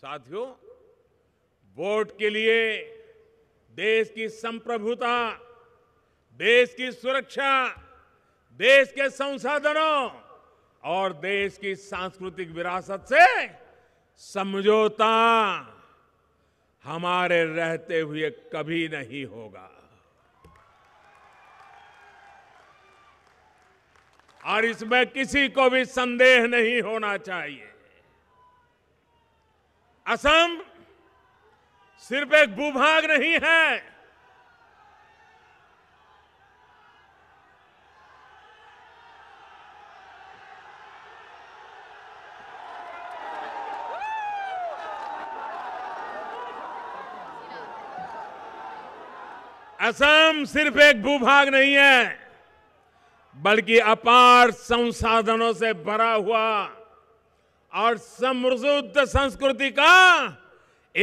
साथियों वोट के लिए देश की संप्रभुता देश की सुरक्षा देश के संसाधनों और देश की सांस्कृतिक विरासत से समझौता हमारे रहते हुए कभी नहीं होगा और इसमें किसी को भी संदेह नहीं होना चाहिए असम सिर्फ एक भूभाग नहीं है असम सिर्फ एक भूभाग नहीं है बल्कि अपार संसाधनों से भरा हुआ और समृद्ध संस्कृति का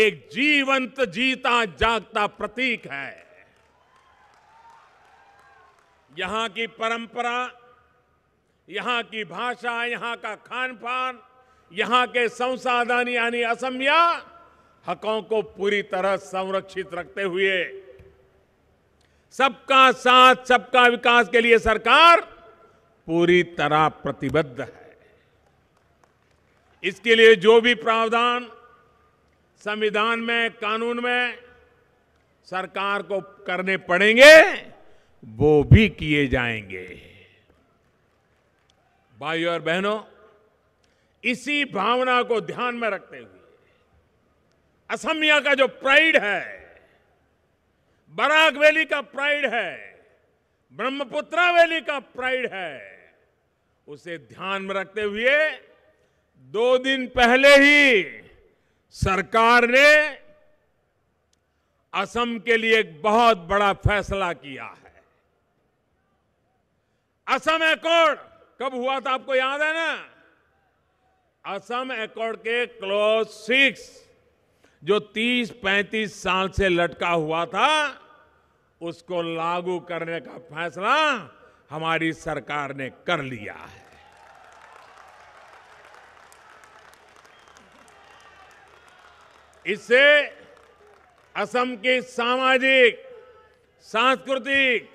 एक जीवंत जीता जागता प्रतीक है यहां की परंपरा यहां की भाषा यहां का खान पान यहां के संसाधन यानी असमिया हकों को पूरी तरह संरक्षित रखते हुए सबका साथ सबका विकास के लिए सरकार पूरी तरह प्रतिबद्ध है इसके लिए जो भी प्रावधान संविधान में कानून में सरकार को करने पड़ेंगे वो भी किए जाएंगे भाइयों और बहनों इसी भावना को ध्यान में रखते हुए असमिया का जो प्राइड है बराग वैली का प्राइड है ब्रह्मपुत्रा वैली का प्राइड है उसे ध्यान में रखते हुए दो दिन पहले ही सरकार ने असम के लिए एक बहुत बड़ा फैसला किया है असम एकॉर्ड कब हुआ था आपको याद है ना असम एकॉर्ड के क्लोज सिक्स जो 30-35 साल से लटका हुआ था उसको लागू करने का फैसला हमारी सरकार ने कर लिया है इससे असम की सामाजिक सांस्कृतिक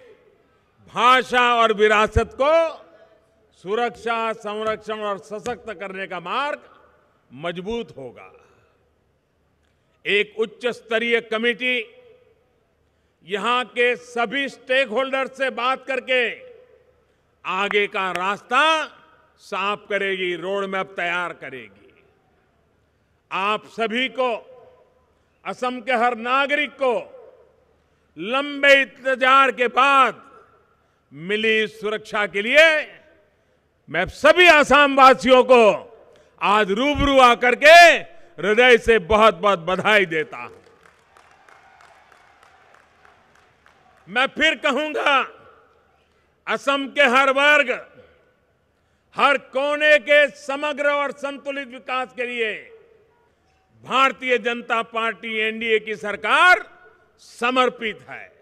भाषा और विरासत को सुरक्षा संरक्षण और सशक्त करने का मार्ग मजबूत होगा एक उच्च स्तरीय कमेटी यहां के सभी स्टेक होल्डर से बात करके आगे का रास्ता साफ करेगी रोड मैप तैयार करेगी आप सभी को असम के हर नागरिक को लंबे इंतजार के बाद मिली सुरक्षा के लिए मैं सभी आसाम वासियों को आज रूबरू आकर के हृदय से बहुत बहुत बधाई देता हूं मैं फिर कहूंगा असम के हर वर्ग हर कोने के समग्र और संतुलित विकास के लिए भारतीय जनता पार्टी एनडीए की सरकार समर्पित है